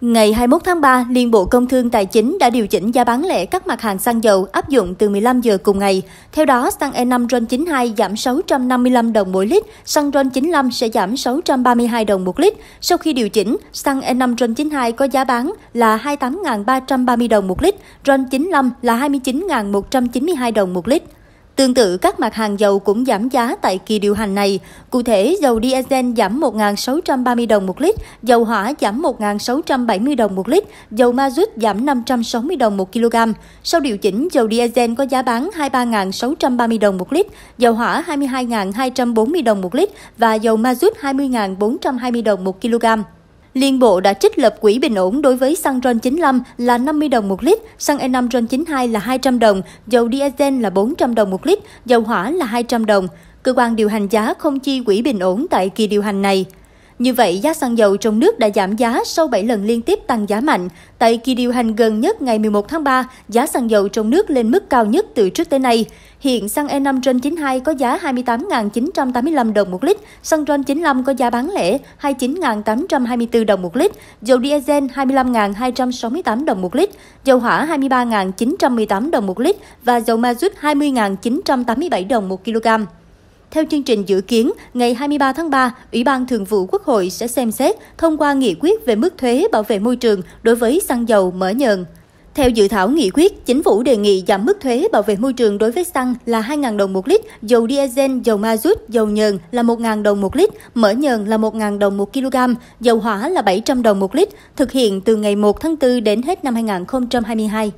Ngày 21 tháng 3, Liên Bộ Công Thương Tài chính đã điều chỉnh giá bán lẻ các mặt hàng xăng dầu áp dụng từ 15 giờ cùng ngày. Theo đó, xăng E5 RON92 giảm 655 đồng mỗi lít, xăng RON95 sẽ giảm 632 đồng một lít. Sau khi điều chỉnh, xăng E5 RON92 có giá bán là 28.330 đồng một lít, RON95 là 29.192 đồng một lít. Tương tự, các mặt hàng dầu cũng giảm giá tại kỳ điều hành này. Cụ thể, dầu diesel giảm 1.630 đồng một lít, dầu hỏa giảm 1.670 đồng một lít, dầu ma rút giảm 560 đồng một kg. Sau điều chỉnh, dầu diesel có giá bán 23.630 đồng một lít, dầu hỏa 22.240 đồng một lít và dầu ma rút 20.420 đồng một kg. Liên Bộ đã trích lập quỹ bình ổn đối với xăng RON 95 là 50 đồng một lít, xăng E5 RON 92 là 200 đồng, dầu diesel là 400 đồng một lít, dầu hỏa là 200 đồng. Cơ quan điều hành giá không chi quỹ bình ổn tại kỳ điều hành này. Như vậy, giá xăng dầu trong nước đã giảm giá sau 7 lần liên tiếp tăng giá mạnh. Tại kỳ điều hành gần nhất ngày 11 tháng 3, giá xăng dầu trong nước lên mức cao nhất từ trước tới nay. Hiện xăng E5 trên 92 có giá 28.985 đồng một lít, xăng RON 95 có giá bán lẻ 29.824 đồng một lít, dầu diesel 25.268 đồng một lít, dầu hỏa 23.918 đồng một lít và dầu ma rút 20.987 đồng một kg. Theo chương trình dự kiến, ngày 23 tháng 3, Ủy ban Thường vụ Quốc hội sẽ xem xét thông qua nghị quyết về mức thuế bảo vệ môi trường đối với xăng dầu mỡ nhờn. Theo dự thảo nghị quyết, chính phủ đề nghị giảm mức thuế bảo vệ môi trường đối với xăng là 2.000 đồng một lít, dầu diesel, dầu ma rút, dầu nhờn là 1.000 đồng một lít, mỡ nhờn là 1.000 đồng một kg, dầu hỏa là 700 đồng một lít, thực hiện từ ngày 1 tháng 4 đến hết năm 2022.